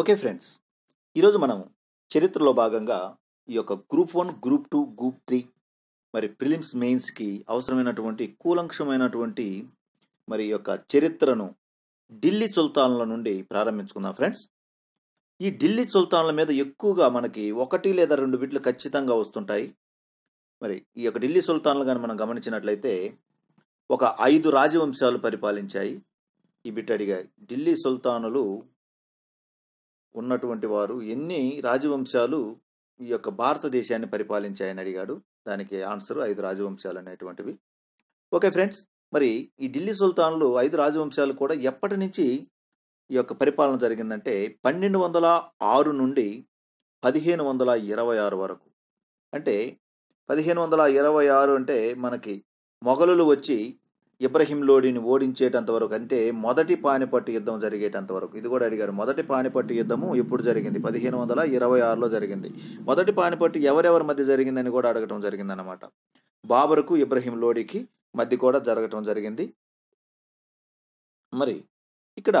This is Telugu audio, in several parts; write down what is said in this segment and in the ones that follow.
ఓకే ఫ్రెండ్స్ ఈరోజు మనం చరిత్రలో భాగంగా ఈ యొక్క group one group two group three మరి ప్రిలిమ్స్ మెయిన్స్కి అవసరమైనటువంటి కూలంక్షమైనటువంటి మరి యొక్క చరిత్రను ఢిల్లీ సుల్తాన్ల నుండి ప్రారంభించుకుందాం ఫ్రెండ్స్ ఈ ఢిల్లీ సుల్తాన్ల మీద ఎక్కువగా మనకి ఒకటి లేదా రెండు బిట్లు ఖచ్చితంగా వస్తుంటాయి మరి ఈ యొక్క ఢిల్లీ సుల్తాన్లు కానీ మనం గమనించినట్లయితే ఒక ఐదు రాజవంశాలు పరిపాలించాయి ఈ బిట్ ఢిల్లీ సుల్తానులు ఉన్నటువంటి వారు ఎన్ని రాజవంశాలు ఈ యొక్క భారతదేశాన్ని పరిపాలించాయని అడిగాడు దానికి ఆన్సర్ ఐదు రాజవంశాలు అనేటువంటివి ఓకే ఫ్రెండ్స్ మరి ఈ ఢిల్లీ సుల్తాన్లు ఐదు రాజవంశాలు కూడా ఎప్పటి నుంచి ఈ యొక్క పరిపాలన జరిగిందంటే పన్నెండు వందల ఆరు నుండి పదిహేను వందల ఇరవై ఆరు వరకు అంటే పదిహేను వందల ఇరవై ఆరు అంటే మనకి మొఘలులు వచ్చి ఇబ్రహీం లోడిని ఓడించేటంత వరకు అంటే మొదటి పానిపట్టు యుద్ధం జరిగేటంత వరకు ఇది కూడా అడిగారు మొదటి పానిపట్టు యుద్ధము ఎప్పుడు జరిగింది పదిహేను వందల ఇరవై ఆరులో జరిగింది మొదటి పానిపట్టు ఎవరెవరి మధ్య జరిగిందని కూడా అడగటం జరిగింది అనమాట బాబర్కు ఇబ్రహీం లోడికి మధ్య కూడా జరగటం జరిగింది మరి ఇక్కడ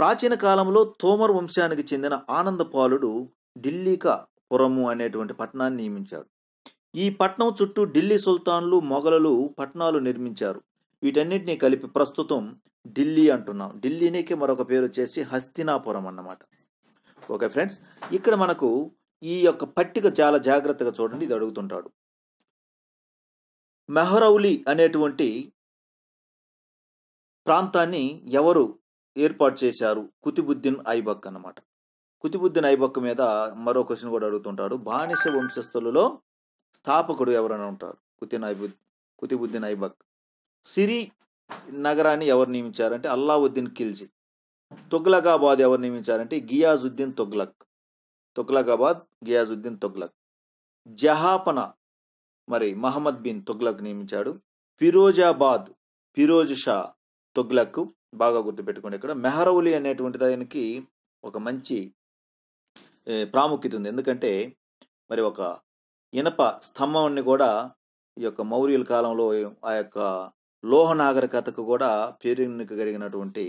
ప్రాచీన కాలంలో తోమర్ వంశానికి చెందిన ఆనందపాలుడు ఢిల్లీక పురము అనేటువంటి పట్టణాన్ని నియమించాడు ఈ పట్నం చుట్టూ ఢిల్లీ సుల్తాన్లు మొఘలలు పట్టణాలు నిర్మించారు వీటన్నిటినీ కలిపి ప్రస్తుతం ఢిల్లీ అంటున్నాం ఢిల్లీనికి మరొక పేరు వచ్చేసి హస్తినాపురం అన్నమాట ఓకే ఫ్రెండ్స్ ఇక్కడ మనకు ఈ యొక్క పట్టిక చాలా జాగ్రత్తగా చూడండి ఇది అడుగుతుంటాడు మెహరౌలి అనేటువంటి ప్రాంతాన్ని ఎవరు ఏర్పాటు చేశారు కుతిబుద్దీన్ ఐబక్ అన్నమాట కుతిబుద్దీన్ ఐబక్ మీద మరో క్వశ్చన్ కూడా అడుగుతుంటాడు బానిస వంశస్థులలో స్థాపకుడు ఎవరైనా ఉంటారు కుతిన్ ఐబు కుతిబుద్దీన్ ఐబక్ సిరి నగరాన్ని ఎవరు నియమించారంటే అల్లావుద్దీన్ ఖిల్జీ తొగ్లకాబాద్ ఎవరు నియమించారంటే గియాజుద్దీన్ తొగ్లక్ తొగ్లకాబాద్ గియాజుద్దీన్ తొగ్లక్ జహాపన మరి మహమ్మద్ బిన్ తొగ్లక్ నియమించాడు ఫిరోజాబాద్ ఫిరోజ్ షా తొగ్లక్ బాగా గుర్తుపెట్టుకోండి ఇక్కడ మెహరౌలి అనేటువంటి దానికి ఒక మంచి ప్రాముఖ్యత ఉంది ఎందుకంటే మరి ఒక ఇనప స్తంభాన్ని కూడా ఈ యొక్క మౌర్యుల కాలంలో ఆ యొక్క లోహ నాగరికతకు కూడా కలిగినటువంటి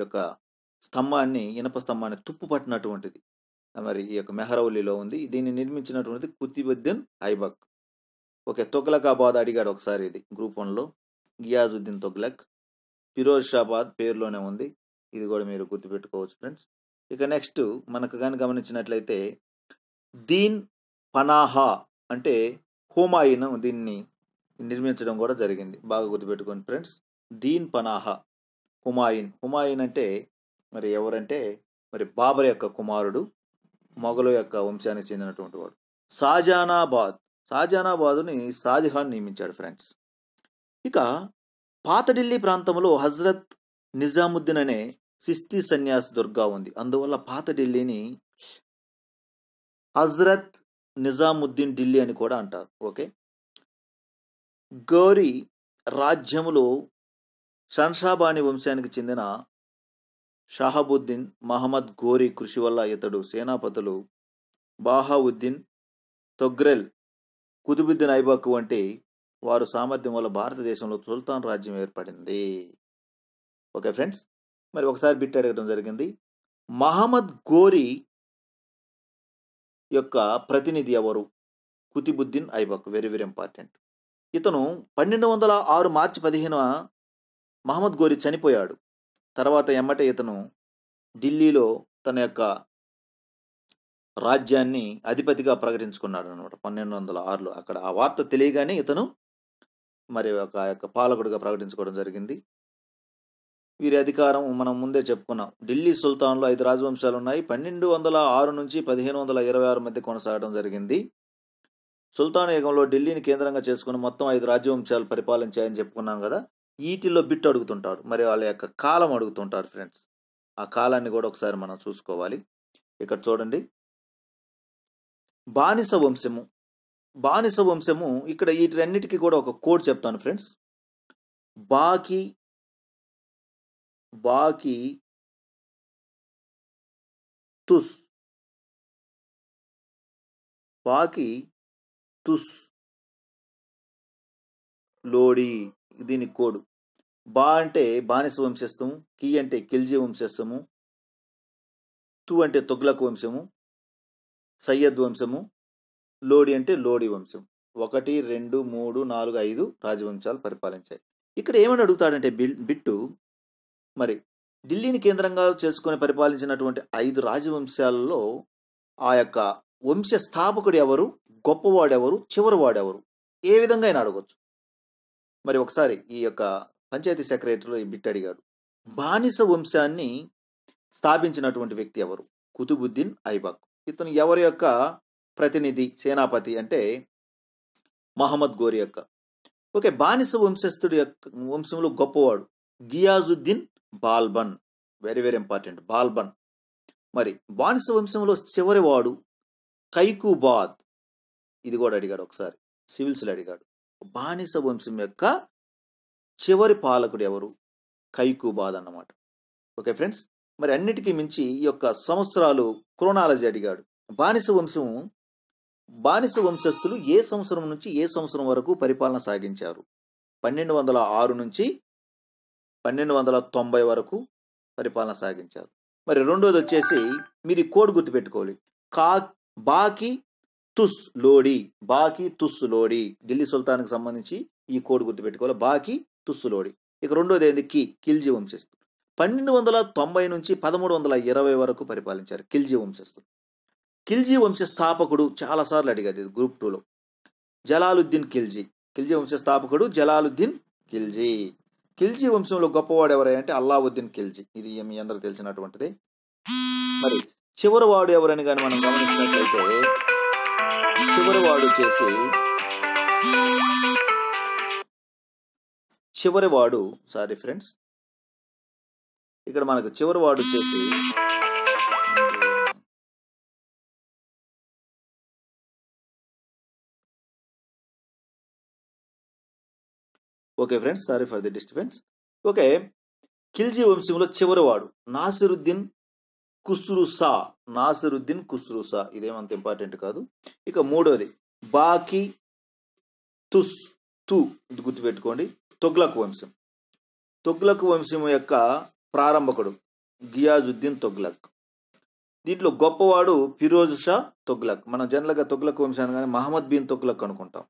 యొక్క స్తంభాన్ని ఇనప స్తంభాన్ని తుప్పు పట్టినటువంటిది మరి ఈ యొక్క మెహరౌలిలో ఉంది దీన్ని నిర్మించినటువంటిది కుతిబుద్దీన్ ఐబక్ ఓకే తొగ్లకాబాద్ అడిగాడు ఒకసారి ఇది గ్రూప్ వన్లో గియాజుద్దీన్ తొగ్లక్ ఫిరోజాబాద్ పేరులోనే ఉంది ఇది కూడా మీరు గుర్తుపెట్టుకోవచ్చు ఫ్రెండ్స్ ఇక నెక్స్ట్ మనకు కానీ గమనించినట్లయితే దీన్ పనాహా అంటే హుమాయిన్ దీన్ని నిర్మించడం కూడా జరిగింది బాగా గుర్తుపెట్టుకోండి ఫ్రెండ్స్ దీన్ పనాహా హుమాయిన్ హుమాయిన్ అంటే మరి ఎవరంటే మరి బాబర్ యొక్క కుమారుడు మొఘలు యొక్క వంశానికి చెందినటువంటి వాడు షాజానాబాద్ షాజానాబాద్ని షాజహాన్ నియమించాడు ఫ్రెండ్స్ ఇక పాత ఢిల్లీ ప్రాంతంలో హజరత్ నిజాముద్దీన్ అనే సిస్తి సన్యాసి దుర్గా ఉంది అందువల్ల పాత ఢిల్లీని హజరత్ నిజాముద్దీన్ ఢిల్లీ అని కూడా అంటారు ఓకే గౌరీ రాజ్యములో షన్షాబాణి వంశానికి చెందిన షాహబుద్దీన్ మహమ్మద్ గోరీ కృషి వల్ల ఇతడు సేనాపతులు బాహావుద్దీన్ తొగ్రెల్ కుతుబుద్దీన్ ఐబాక్ వంటి వారు సామర్థ్యం వల్ల భారతదేశంలో సుల్తాన్ రాజ్యం ఏర్పడింది ఓకే ఫ్రెండ్స్ మరి ఒకసారి బిట్ అడగడం జరిగింది మహమ్మద్ గోరీ యొక్క ప్రతినిధి ఎవరు Qutbuddin Aibak very very important ఇతను పన్నెండు వందల ఆరు మార్చి పదిహేను మహమ్మద్ గోరి చనిపోయాడు తర్వాత ఎమ్మట ఇతను ఢిల్లీలో తన యొక్క రాజ్యాన్ని అధిపతిగా ప్రకటించుకున్నాడు అనమాట పన్నెండు వందల ఆరులో అక్కడ ఆ వార్త తెలియగానే ఇతను మరి ఒక యొక్క పాలకుడిగా ప్రకటించుకోవడం జరిగింది వీరి అధికారం మనం ముందే చెప్పుకున్నాం ఢిల్లీ సుల్తాన్లో ఐదు రాజవంశాలు ఉన్నాయి పన్నెండు వందల ఆరు నుంచి పదిహేను వందల ఇరవై ఆరు మధ్య కొనసాగడం జరిగింది సుల్తాన్ యుగంలో ఢిల్లీని కేంద్రంగా చేసుకుని మొత్తం ఐదు రాజ్యవంశాలు పరిపాలించాయని చెప్పుకున్నాం కదా వీటిల్లో బిట్ అడుగుతుంటారు మరి వాళ్ళ యొక్క కాలం అడుగుతుంటారు ఫ్రెండ్స్ ఆ కాలాన్ని కూడా ఒకసారి మనం చూసుకోవాలి ఇక్కడ చూడండి బానిస వంశము బానిస వంశము ఇక్కడ వీటిన్నిటికీ కూడా ఒక కోడ్ చెప్తాను ఫ్రెండ్స్ బాకి బాకి తుస్ బాకి తుస్ లోడి దీని కోడు బా అంటే బానిస వంశస్థము కి అంటే కిల్జీ వంశస్థము తు అంటే తొగ్లక్ వంశము సయ్యద్ వంశము లోడి అంటే లోడి వంశం ఒకటి రెండు మూడు నాలుగు ఐదు రాజవంశాలు పరిపాలించాయి ఇక్కడ ఏమని అడుగుతాడంటే బిట్టు మరి ఢిల్లీని కేంద్రంగా చేసుకుని పరిపాలించినటువంటి ఐదు రాజవంశాలలో ఆ యొక్క వంశస్థాపకుడు ఎవరు గొప్పవాడెవరు చివరివాడెవరు ఏ విధంగా అయినా అడగచ్చు మరి ఒకసారి ఈ యొక్క పంచాయతీ సెక్రటరీలో ఈ బిట్ అడిగాడు బానిస వంశాన్ని స్థాపించినటువంటి వ్యక్తి ఎవరు కుతుబుద్దీన్ ఐబాక్ ఇతను ఎవరి యొక్క ప్రతినిధి సేనాపతి అంటే మహమ్మద్ గోరి యొక్క ఓకే బానిస వంశస్థుడి యొక్క వంశంలో గొప్పవాడు Ghiyasuddin Balban very very important Balban మరి బానిస వంశంలో చివరివాడు కైకుబాద్ ఇది కూడా అడిగాడు ఒకసారి సివిల్స్లో అడిగాడు బానిస వంశం యొక్క చివరి పాలకుడు ఎవరు కైకుబాద్ అన్నమాట ఓకే ఫ్రెండ్స్ మరి అన్నిటికీ మించి ఈ యొక్క సంవత్సరాలు క్రోనాలజీ అడిగాడు బానిస వంశం బానిస వంశస్థులు ఏ సంవత్సరం నుంచి ఏ సంవత్సరం వరకు పరిపాలన సాగించారు పన్నెండు వందల ఆరు నుంచి పన్నెండు వందల తొంభై వరకు పరిపాలన సాగించారు మరి రెండోది వచ్చేసి మీరు కోడ్ గుర్తుపెట్టుకోవాలి కా బాకి తుస్ లోడి బాకీ తుస్ లోడి ఢిల్లీ సుల్తాన్కి సంబంధించి ఈ కోడ్ గుర్తుపెట్టుకోవాలి బాకీ తుస్ లోడి ఇక రెండోది ఏంది కి ఖిల్జీ వంశస్థు పన్నెండు వందల తొంభై నుంచి పదమూడు వందల ఇరవై వరకు పరిపాలించారు ఖిల్జీ వంశస్థులు ఖిల్జీ చాలా చాలాసార్లు అడిగారు ఇది గ్రూప్ టూలో జలాలుద్దీన్ ఖిల్జీ ఖిల్జీ స్థాపకుడు జలాలుద్దీన్ కిల్జీ ఖిల్జీ వంశంలో గొప్పవాడు ఎవరై అంటే అల్లావుద్దీన్ ఖిల్జీ ఇది మీ అందరూ తెలిసినటువంటిది మరి చివరి వాడు ఎవరని కానీ మనం గమనించినట్లయితే చివరి వాడు వచ్చేసి చివరి వాడు సారీ ఫ్రెండ్స్ ఇక్కడ మనకు చివరి వాడు వచ్చేసి okay friends sorry for the disturbance okay Khilji వంశంలో చివరివాడు నాసిరుద్దీన్ కుస్రుసా నాసిరుద్దీన్ కుస్రుసా ఇదేమంత ఇంపార్టెంట్ కాదు ఇక మూడోది బాకి తుస్ తు ఇది గుర్తుపెట్టుకోండి తొగ్లక్ వంశం తొగ్లక్ వంశం యొక్క ప్రారంభకుడు గియాజుద్దీన్ తొగ్లక్ దీంట్లో గొప్పవాడు ఫిరోజ్ షా తొగ్లక్ మనం జనరల్గా తొగ్లక్ వంశాన్ని కానీ మహమ్మద్ బిన్ తొగ్లక్ అనుకుంటాం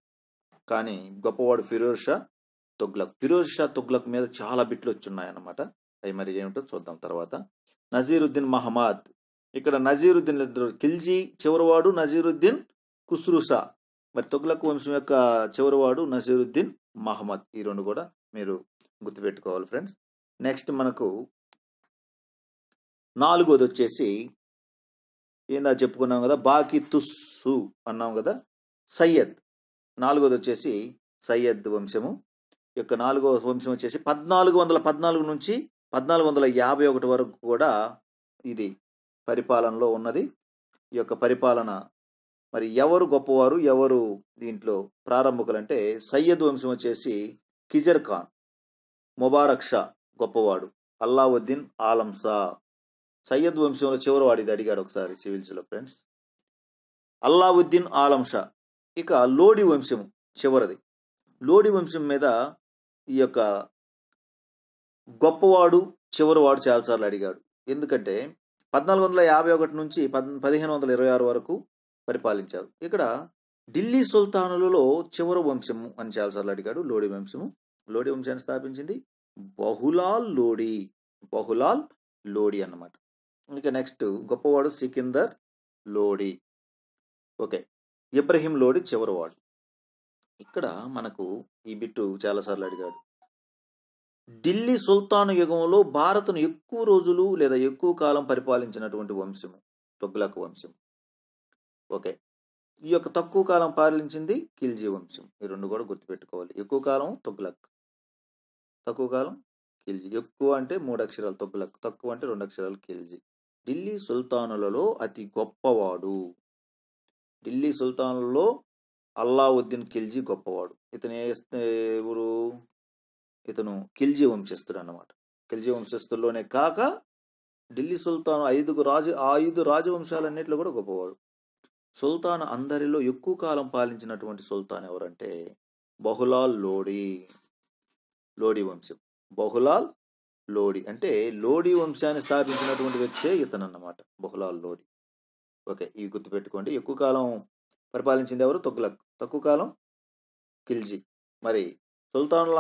కానీ గొప్పవాడు ఫిరోజ్ షా తొగ్లక్ ఫిరోజ్ షా తొగ్లక్ మీద చాలా బిట్లు ఉన్నాయన్నమాట అవి మరి ఏమిటో చూద్దాం తర్వాత నజీరుద్దీన్ మహమ్మద్ ఇక్కడ నజీరుద్దీన్ ఇద్దరు ఖిల్జీ చివరివాడు నజీరుద్దీన్ కుస్రూసా మరి తుగ్లక్ వంశం యొక్క చివరివాడు నజీరుద్దీన్ మహమ్మద్ ఈ రెండు కూడా మీరు గుర్తుపెట్టుకోవాలి ఫ్రెండ్స్ నెక్స్ట్ మనకు నాలుగోది వచ్చేసి ఏందా చెప్పుకున్నాం కదా బాకి తుస్సు అన్నాం కదా సయ్యద్ నాలుగోది వచ్చేసి సయ్యద్ వంశము యొక్క నాలుగో వంశం వచ్చేసి పద్నాలుగు వందల పద్నాలుగు నుంచి పద్నాలుగు వందల యాభై ఒకటి వరకు కూడా ఇది పరిపాలనలో ఉన్నది ఈ యొక్క పరిపాలన మరి ఎవరు గొప్పవారు ఎవరు దీంట్లో ప్రారంభకులంటే సయ్యద్ వంశం వచ్చేసి కిజర్ ఖాన్ ముబారక్ షా గొప్పవాడు అల్లావుద్దీన్ ఆలం షా సయ్యద్ వంశంలో చివరివాడు ఇది అడిగాడు ఒకసారి సివిల్స్లో ఫ్రెండ్స్ అల్లావుద్దీన్ ఆలం షా ఇక లోడి వంశం చివరిది లోడి వంశం మీద ఈ యొక్క గొప్పవాడు చివరివాడు చాలాసార్లు అడిగాడు ఎందుకంటే పద్నాలుగు వందల యాభై ఒకటి నుంచి పద్ పదిహేను వందల ఇరవై ఆరు వరకు పరిపాలించారు ఇక్కడ ఢిల్లీ సుల్తానులలో చివరి వంశము అని చాలాసార్లు అడిగాడు లోడి వంశము లోడి వంశాన్ని స్థాపించింది బహులాల్ లోడి బహులాల్ లోడి అన్నమాట ఇక నెక్స్ట్ గొప్పవాడు సికిందర్ లోడి ఓకే ఇబ్రహీం లోడి చివరివాడు ఇక్కడ మనకు ఈ బిట్టు చాలాసార్లు అడిగాడు ఢిల్లీ సుల్తాను యుగంలో భారత్ను ఎక్కువ రోజులు లేదా ఎక్కువ కాలం పరిపాలించినటువంటి వంశము తొగ్లక్ వంశం ఓకే ఈ యొక్క తక్కువ కాలం పాలించింది కిల్జీ వంశం ఈ రెండు కూడా గుర్తుపెట్టుకోవాలి ఎక్కువ కాలం తొగ్లక్ తక్కువ కాలం కిల్జీ ఎక్కువ అంటే మూడు అక్షరాలు తొగ్లక్ తక్కువ అంటే రెండు అక్షరాలు కిల్జీ ఢిల్లీ సుల్తానులలో అతి గొప్పవాడు ఢిల్లీ సుల్తానులలో అల్లావుద్దీన్ కిల్జీ గొప్పవాడు ఇతని ఎవరు ఇతను ఖిల్జీ వంశస్థుడు అనమాట ఖిల్జీ వంశస్థుల్లోనే కాక ఢిల్లీ సుల్తాన్ ఐదుగు రాజు ఐదు రాజవంశాలన్నింటిలో కూడా గొప్పవాడు సుల్తాన్ అందరిలో ఎక్కువ కాలం పాలించినటువంటి సుల్తాన్ ఎవరంటే బహులాల్ లోడి లోడి వంశం బహులాల్ లోడి అంటే లోడి వంశాన్ని స్థాపించినటువంటి వ్యక్తే ఇతను అన్నమాట బహులాల్ లోడి ఓకే ఇవి గుర్తుపెట్టుకోండి ఎక్కువ కాలం పరిపాలించింది ఎవరు తొగ్లక్ తక్కువ కాలం కిల్జీ మరి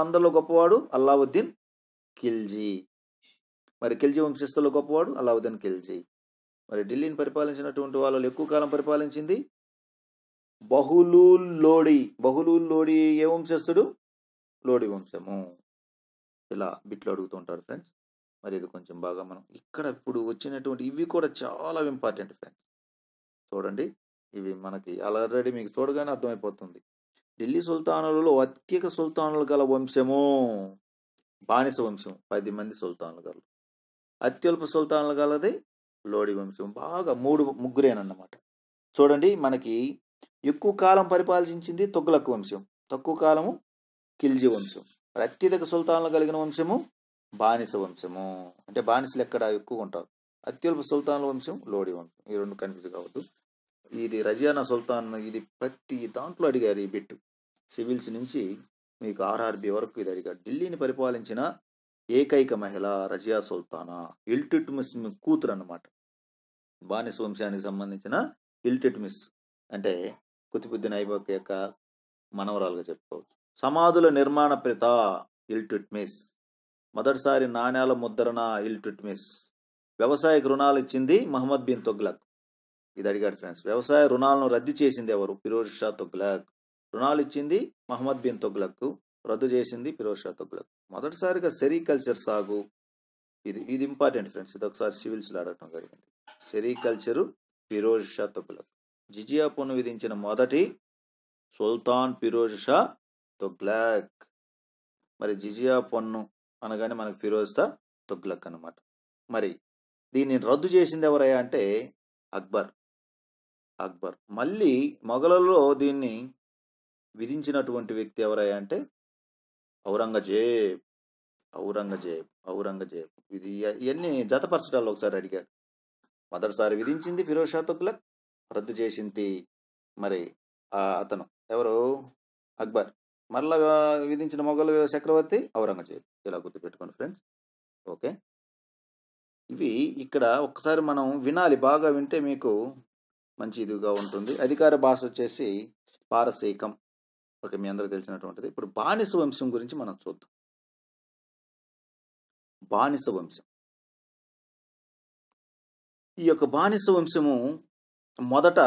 అందరిలో గొప్పవాడు అల్లావుద్దీన్ ఖిల్జీ మరి ఖిల్జీ వంశస్థుల్లో గొప్పవాడు అల్లావుద్దీన్ ఖిల్జీ మరి ఢిల్లీని పరిపాలించినటువంటి వాళ్ళు ఎక్కువ కాలం పరిపాలించింది బహులూల్ లోడి బహులూల్ లోడి ఏ వంశస్థుడు లోడి వంశము ఇలా బిట్లు అడుగుతూ ఉంటారు ఫ్రెండ్స్ మరి ఇది కొంచెం బాగా మనం ఇక్కడ ఇప్పుడు వచ్చినటువంటి ఇవి కూడా చాలా ఇంపార్టెంట్ ఫ్రెండ్స్ చూడండి ఇవి మనకి ఆల్రెడీ మీకు చూడగానే అర్థమైపోతుంది ఢిల్లీ సుల్తానులలో అత్యక సుల్తానులు గల వంశము బానిస వంశం పది మంది సుల్తానులు గల అత్యల్ప సుల్తానులు గలది లోడి వంశం బాగా మూడు ముగ్గురేనమాట చూడండి మనకి ఎక్కువ కాలం పరిపాలించింది తొగ్గులక్ వంశం తక్కువ కాలము కిల్జీ వంశం అత్యధిక సుల్తానులు కలిగిన వంశము బానిస వంశము అంటే బానిసలు ఎక్కడ ఎక్కువ ఉంటారు అత్యల్ప సుల్తానుల వంశం లోడి వంశం ఈ రెండు కన్ఫ్యూజ్ కావద్దు ఇది రజియానా సుల్తాన్ ఇది ప్రతి దాంట్లో అడిగారు ఈ బిట్టు సివిల్స్ నుంచి మీకు ఆర్ఆర్బి వరకు ఇది అడిగారు ఢిల్లీని పరిపాలించిన ఏకైక మహిళ రజియా సుల్తానా ఇల్టిట్మిస్ కూతురు అన్నమాట బానిస వంశానికి సంబంధించిన ఇల్టిట్మిస్ అంటే కుతిబుద్దీన్ ఐబక్ యొక్క మనవరాలుగా చెప్పుకోవచ్చు సమాధుల నిర్మాణ ప్రత ఇల్టిట్మిస్ మొదటిసారి నాణ్యాల ముద్రణ ఇల్టిట్మిస్ వ్యవసాయకు రుణాలు ఇచ్చింది మహమ్మద్ బిన్ తొగ్లక్ ఇది అడిగాడు ఫ్రెండ్స్ వ్యవసాయ రుణాలను రద్దు చేసింది ఎవరు ఫిరోజ్ షా తొగ్లక్ రుణాలు ఇచ్చింది మహమ్మద్ బిన్ తొగ్లక్ రద్దు చేసింది ఫిరోజ్ షా తొగ్లక్ మొదటిసారిగా సెరికల్చర్ సాగు ఇది ఇది ఇంపార్టెంట్ ఫ్రెండ్స్ ఇది ఒకసారి సివిల్స్లో ఆడటం జరిగింది సెరికల్చరు ఫిరోజ్ షా తొగ్లక్ జిజియా పన్ను విధించిన మొదటి సుల్తాన్ ఫిరోజ్ షా తొగ్లాక్ మరి జిజియా పన్ను అనగానే మనకు షా తొగ్లక్ అనమాట మరి దీన్ని రద్దు చేసింది ఎవరయ్యా అంటే అక్బర్ అక్బర్ మళ్ళీ మొఘలలో దీన్ని విధించినటువంటి వ్యక్తి ఎవరయ్యా అంటే ఔరంగజేబ్ ఔరంగజేబ్ ఔరంగజేబ్ ఇది ఇవన్నీ జతపరచడాలు ఒకసారి అడిగాడు మొదటిసారి విధించింది ఫిరోజ్ షా రద్దు చేసింది మరి అతను ఎవరు అక్బర్ మరలా విధించిన మొఘల్ చక్రవర్తి ఔరంగజేబ్ ఇలా గుర్తుపెట్టుకోండి ఫ్రెండ్స్ ఓకే ఇవి ఇక్కడ ఒక్కసారి మనం వినాలి బాగా వింటే మీకు మంచి ఇదిగా ఉంటుంది అధికార భాష వచ్చేసి పారసీకం ఓకే మీ అందరూ తెలిసినటువంటిది ఇప్పుడు బానిస వంశం గురించి మనం చూద్దాం బానిస వంశం ఈ యొక్క బానిస వంశము మొదట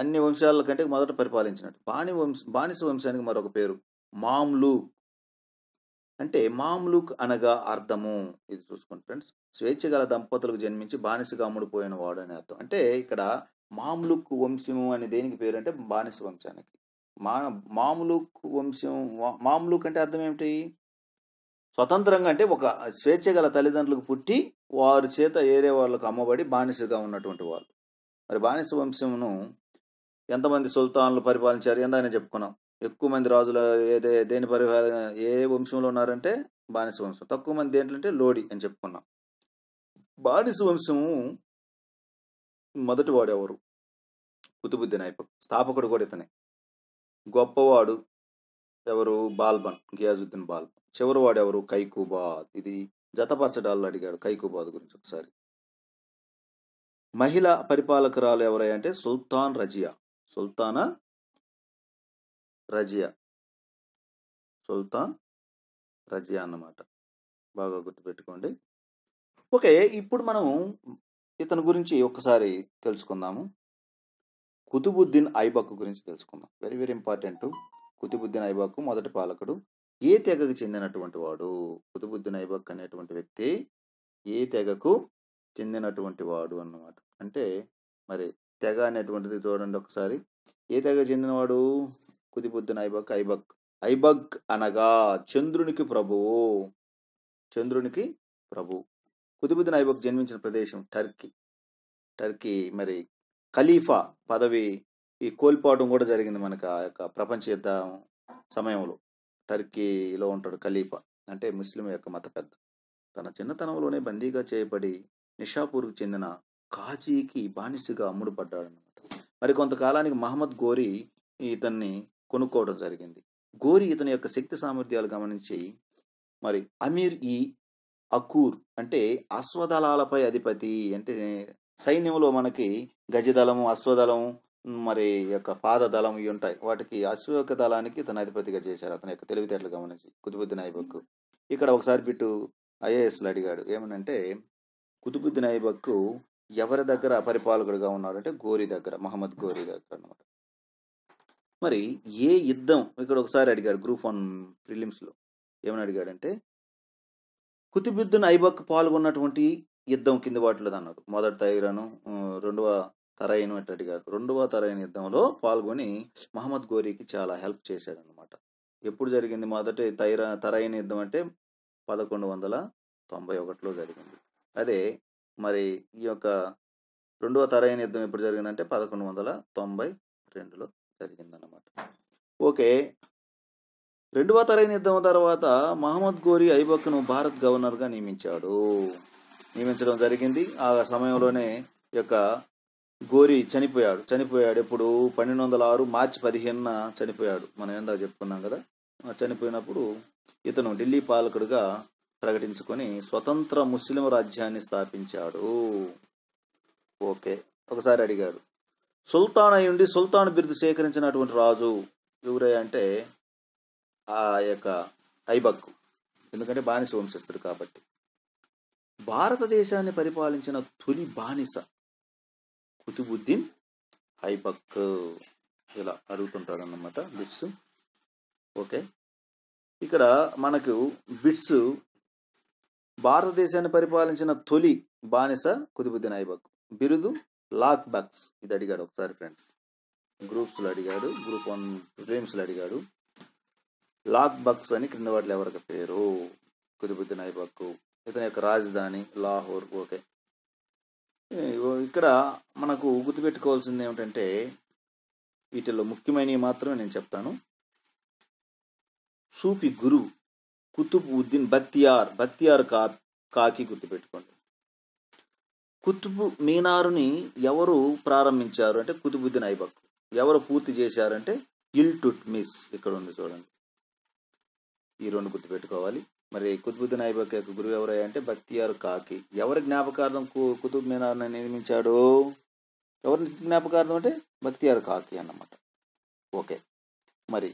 అన్ని వంశాల కంటే మొదట పరిపాలించినట్టు బాని వంశ బానిస వంశానికి మరొక పేరు మామ్లూక్ అంటే మామ్లుక్ అనగా అర్థము ఇది చూసుకోండి ఫ్రెండ్స్ స్వేచ్ఛ గల దంపతులకు జన్మించి బానిసగా అమ్ముడుపోయిన వాడు అని అర్థం అంటే ఇక్కడ మామ్లుక్ వంశము అని దేనికి పేరు అంటే బానిస వంశానికి మా మామ్లుక్ వంశం మామ్లుక్ అంటే అర్థం ఏమిటి స్వతంత్రంగా అంటే ఒక స్వేచ్ఛ గల తల్లిదండ్రులకు పుట్టి వారి చేత ఏరే వాళ్ళకు అమ్మబడి బానిసగా ఉన్నటువంటి వాళ్ళు మరి బానిస వంశమును ఎంతమంది సుల్తాన్లు పరిపాలించారు ఎంత చెప్పుకున్నాం ఎక్కువ మంది రాజులు ఏదే దేని పరిహారం ఏ వంశంలో ఉన్నారంటే బానిస వంశం తక్కువ మంది ఏంటంటే లోడి అని చెప్పుకున్నాం బానిస వంశము మొదటి ఎవరు కుతుబుద్దీన్ ఐపక్ స్థాపకుడు కూడా ఇతనే గొప్పవాడు ఎవరు బాల్బన్ గియాజుద్దీన్ బాల్బన్ చివరివాడు ఎవరు కైకుబాద్ ఇది జతపరచడాలు అడిగాడు కైకుబాద్ గురించి ఒకసారి మహిళా పరిపాలకురాలు ఎవరై అంటే సుల్తాన్ రజియా సుల్తానా రజియా సుల్తా రజియా అన్నమాట బాగా గుర్తుపెట్టుకోండి ఓకే ఇప్పుడు మనం ఇతని గురించి ఒక్కసారి తెలుసుకుందాము కుతుబుద్దీన్ ఐబక్ గురించి తెలుసుకుందాం very very important Qutbuddin Aibak మొదటి పాలకుడు ఏ తెగకు చెందినటువంటి వాడు కుతుబుద్దీన్ ఐబక్ అనేటువంటి వ్యక్తి ఏ తెగకు చెందినటువంటి వాడు అన్నమాట అంటే మరి తెగ అనేటువంటిది చూడండి ఒకసారి ఏ తెగ చెందినవాడు కుదిబుద్దున ఐబక్ ఐబక్ ఐబక్ అనగా చంద్రునికి ప్రభువు చంద్రునికి ప్రభువు కుదిబుద్దున ఐబక్ జన్మించిన ప్రదేశం టర్కీ టర్కీ మరి ఖలీఫా పదవి ఈ కోల్పోవడం కూడా జరిగింది మనకు ఆ యొక్క ప్రపంచ యుద్ధ సమయంలో టర్కీలో ఉంటాడు ఖలీఫా అంటే ముస్లిం యొక్క మత పెద్ద తన చిన్నతనంలోనే బందీగా చేయబడి నిషాపూర్కు చెందిన కాజీకి బానిసగా అమ్ముడుపడ్డాడు అనమాట మరి కొంతకాలానికి మహమ్మద్ గోరి ఇతన్ని కొనుక్కోవడం జరిగింది గోరి ఇతని యొక్క శక్తి సామర్థ్యాలు గమనించి మరి అమీర్ ఈ అకూర్ అంటే అశ్వదళాలపై అధిపతి అంటే సైన్యంలో మనకి గజదళము అశ్వదళం మరి యొక్క పాదదళం ఇవి ఉంటాయి వాటికి అశ్వ యొక్క దళానికి తన అధిపతిగా చేశారు అతని యొక్క తెలివితేటలు గమనించి కుతుబుద్దీన్ ఐబక్ ఇక్కడ ఒకసారి బిట్టు ఐఏఎస్లు అడిగాడు ఏమనంటే కుతుబుద్దీన్ ఐబక్ ఎవరి దగ్గర పరిపాలకుడిగా ఉన్నాడంటే గోరి దగ్గర మహమ్మద్ గోరి దగ్గర అనమాట మరి ఏ యుద్ధం ఇక్కడ ఒకసారి అడిగాడు గ్రూప్ వన్ ప్రిలిమ్స్లో ఏమని అడిగాడంటే కుతుబుద్దున్ ఐబక్ పాల్గొన్నటువంటి యుద్ధం కింద వాటిలో అన్నారు మొదటి తైరను రెండవ తరైను అట్లా అడిగాడు రెండవ తరైన యుద్ధంలో పాల్గొని మహమ్మద్ గోరీకి చాలా హెల్ప్ చేశాడనమాట ఎప్పుడు జరిగింది మొదటి తైర తరైన యుద్ధం అంటే పదకొండు వందల తొంభై ఒకటిలో జరిగింది అదే మరి ఈ యొక్క రెండవ తరైన యుద్ధం ఎప్పుడు జరిగిందంటే పదకొండు వందల తొంభై రెండులో జరిగిందనమాట ఓకే రెండవ తరైన యుద్ధం తర్వాత మహమ్మద్ గోరి ఐబక్ను భారత్ గవర్నర్గా నియమించాడు నియమించడం జరిగింది ఆ సమయంలోనే యొక్క గోరి చనిపోయాడు చనిపోయాడు ఎప్పుడు పన్నెండు వందల ఆరు మార్చి పదిహేనున చనిపోయాడు మనం ఏందా చెప్పుకున్నాం కదా చనిపోయినప్పుడు ఇతను ఢిల్లీ పాలకుడిగా ప్రకటించుకొని స్వతంత్ర ముస్లిం రాజ్యాన్ని స్థాపించాడు ఓకే ఒకసారి అడిగాడు సుల్తాన్ అయ్యుండి సుల్తాన్ బిరుదు సేకరించినటువంటి రాజు ఎవరే అంటే ఆ యొక్క ఐబక్ ఎందుకంటే బానిస వంశస్థుడు కాబట్టి భారతదేశాన్ని పరిపాలించిన తొలి బానిస కుతుబుద్దీన్ ఐబక్ ఇలా అడుగుతుంటాడు అన్నమాట బిట్స్ ఓకే ఇక్కడ మనకు బిట్స్ భారతదేశాన్ని పరిపాలించిన తొలి బానిస కుతుబుద్దీన్ ఐబక్ బిరుదు లాక్ బక్స్ ఇది అడిగాడు ఒకసారి ఫ్రెండ్స్ గ్రూప్స్లో అడిగాడు గ్రూప్ వన్ డ్రీమ్స్లో అడిగాడు లాక్ బక్స్ అని క్రింద వాటిలో ఎవరికి పేరు కుదిబుద్దీన్ ఐబక్ ఇతని యొక్క రాజధాని లాహోర్ ఓకే ఇక్కడ మనకు గుర్తుపెట్టుకోవాల్సింది ఏమిటంటే వీటిలో ముఖ్యమైనవి మాత్రమే నేను చెప్తాను సూపి గురువు కుతుబ్ ఉద్దీన్ బక్తియార్ బక్తియార్ కా కాకి గుర్తుపెట్టుకోండి కుతుబు మీనారుని ఎవరు ప్రారంభించారు అంటే కుతుబుద్దీన్ ఐబక్ ఎవరు పూర్తి చేశారంటే ఇల్ మిస్ ఇక్కడ ఉంది చూడండి ఈ రెండు గుర్తుపెట్టుకోవాలి మరి కుతుబుద్దీన్ ఐబక్ యొక్క గురువు ఎవరయ్యా అంటే బక్తియారు కాకి ఎవరి జ్ఞాపకార్థం కుతుబ్ మీనార్ని నిర్మించాడు ఎవరి జ్ఞాపకార్థం అంటే బక్తియారు కాకి అన్నమాట ఓకే మరి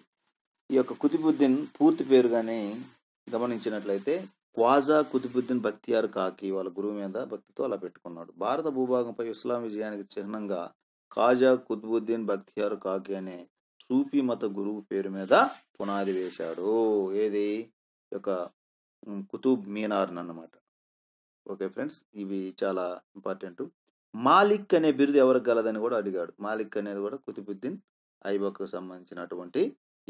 ఈ యొక్క కుతుబుద్దీన్ పూర్తి పేరుగానే గమనించినట్లయితే క్వాజా కుతుబుద్దీన్ బక్తియార్ కాకి వాళ్ళ గురువు మీద భక్తితో అలా పెట్టుకున్నాడు భారత భూభాగంపై ఇస్లాం విజయానికి చిహ్నంగా ఖాజా కుతుబుద్దీన్ బక్తియార్ కాకి అనే సూఫీ మత గురువు పేరు మీద పునాది వేశాడు ఏది యొక్క కుతుబ్ మీనార్ అన్నమాట ఓకే ఫ్రెండ్స్ ఇవి చాలా ఇంపార్టెంట్ మాలిక్ అనే బిరుదు ఎవరికి గలదని కూడా అడిగాడు మాలిక్ అనేది కూడా కుతుబుద్దీన్ ఐబక్కు సంబంధించినటువంటి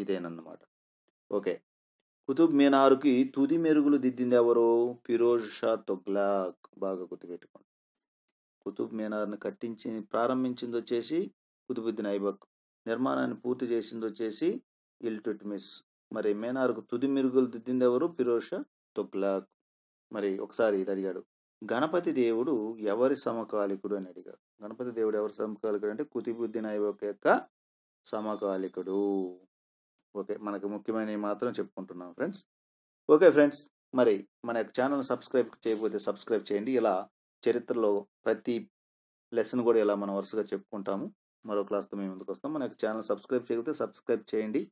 ఇదేనన్నమాట ఓకే కుతుబ్ మీనార్కి తుది మెరుగులు దిద్దింది ఎవరు ఫిరోజ్ షా తొగ్లాక్ బాగా గుర్తుపెట్టుకోండి కుతుబ్ మీనార్ని కట్టించి ప్రారంభించింది వచ్చేసి కుతుబుద్దీన్ ఐబక్ నిర్మాణాన్ని పూర్తి చేసింది వచ్చేసి ఇల్టుట్ మిస్ మరి మీనార్కు తుది మెరుగులు దిద్దింది ఎవరు ఫిరోజ్ షా తొగ్లాక్ మరి ఒకసారి ఇది అడిగాడు గణపతి దేవుడు ఎవరి సమకాలికుడు అని అడిగాడు గణపతి దేవుడు ఎవరి సమకాలికుడు అంటే కుతుబుద్దీన్ ఐబక్ యొక్క సమకాలికుడు ఓకే మనకు ముఖ్యమైనవి మాత్రం చెప్పుకుంటున్నాం ఫ్రెండ్స్ ఓకే ఫ్రెండ్స్ మరి మన యొక్క ఛానల్ని సబ్స్క్రైబ్ చేయకపోతే సబ్స్క్రైబ్ చేయండి ఇలా చరిత్రలో ప్రతి లెసన్ కూడా ఇలా మనం వరుసగా చెప్పుకుంటాము మరో క్లాస్తో మేము ముందుకు వస్తాం మన యొక్క ఛానల్ సబ్స్క్రైబ్ చేయకపోతే సబ్స్క్రైబ్ చేయండి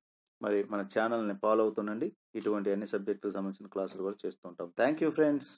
మరి మన ఛానల్ని ఫాలో అవుతుండండి ఇటువంటి అన్ని సబ్జెక్టుకు సంబంధించిన క్లాసులు కూడా చేస్తూ ఉంటాం థ్యాంక్ యూ ఫ్రెండ్స్